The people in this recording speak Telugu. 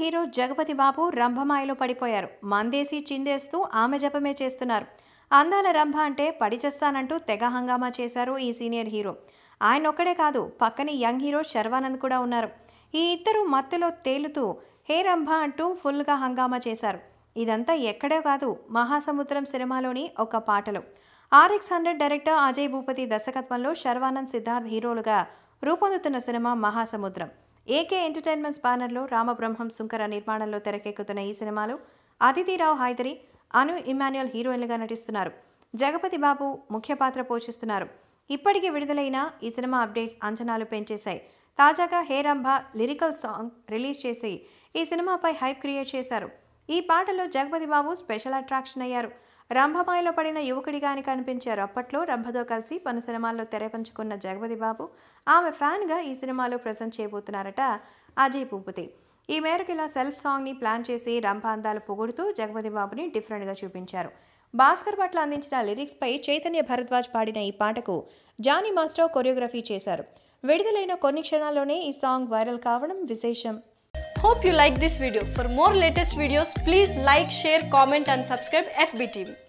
హీరో జగపతి బాబు రంభమాయలో పడిపోయారు మందేసి చిందేస్తూ ఆమె జపమే చేస్తున్నారు అందాల రంభ అంటే పడిచేస్తానంటూ తెగ హంగామా చేశారు ఈ సీనియర్ హీరో ఆయన ఒక్కడే కాదు పక్కనే యంగ్ హీరో శర్వానంద్ కూడా ఉన్నారు ఈ ఇద్దరు మత్తులో తేలుతూ హే రంభ అంటూ ఫుల్గా హంగామా చేశారు ఇదంతా ఎక్కడే కాదు మహాసముద్రం సినిమాలోని ఒక పాటలో RX hundred director Ajay Bhupathi దర్శకత్వంలో శర్వానంద్ సిద్ధార్థ్ హీరోలుగా రూపొందుతున్న సినిమా మహాసముద్రం ఏకే ఎంటర్టైన్మెంట్స్ బ్యానర్లో రామబ్రహ్మం సుంకర నిర్మాణంలో తెరకెక్కుతున్న ఈ సినిమాలో అతిథిరావు హైదరి అను ఇమాన్యుయల్ హీరోయిన్లుగా నటిస్తున్నారు జగపతి బాబు ముఖ్య పాత్ర పోషిస్తున్నారు ఇప్పటికే విడుదలైన ఈ సినిమా అప్డేట్స్ అంచనాలు పెంచేశాయి తాజాగా రంభ లిరికల్ సాంగ్ రిలీజ్ చేసి ఈ సినిమాపై హైప్ క్రియేట్ చేశారు ఈ పాటలో జగపతి బాబు స్పెషల్ అట్రాక్షన్ అయ్యారు రంభమాయలో పడిన యువకుడిగాని కనిపించారు అప్పట్లో రంభతో కలిసి పలు సినిమాల్లో తెరపంచుకున్న జగపతి బాబు ఆమె ఫ్యాన్గా ఈ సినిమాలో ప్రజెంట్ చేయబోతున్నారట అజయ్ పూపతి ఈ మేరకు ఇలా సెల్ఫ్ సాంగ్ని ప్లాన్ చేసి రంభ అందాలు పొగుడుతూ జగపతి బాబుని డిఫరెంట్గా చూపించారు భాస్కర్ పట్ల అందించిన లిరిక్స్పై చైతన్య భరద్వాజ్ పాడిన ఈ పాటకు జానీ మాస్టర్ కొరియోగ్రఫీ చేశారు విడుదలైన కొన్ని క్షణాల్లోనే ఈ సాంగ్ వైరల్ కావడం విశేషం Hope you like this video. For more latest videos, please like, share, comment and subscribe Fb TV.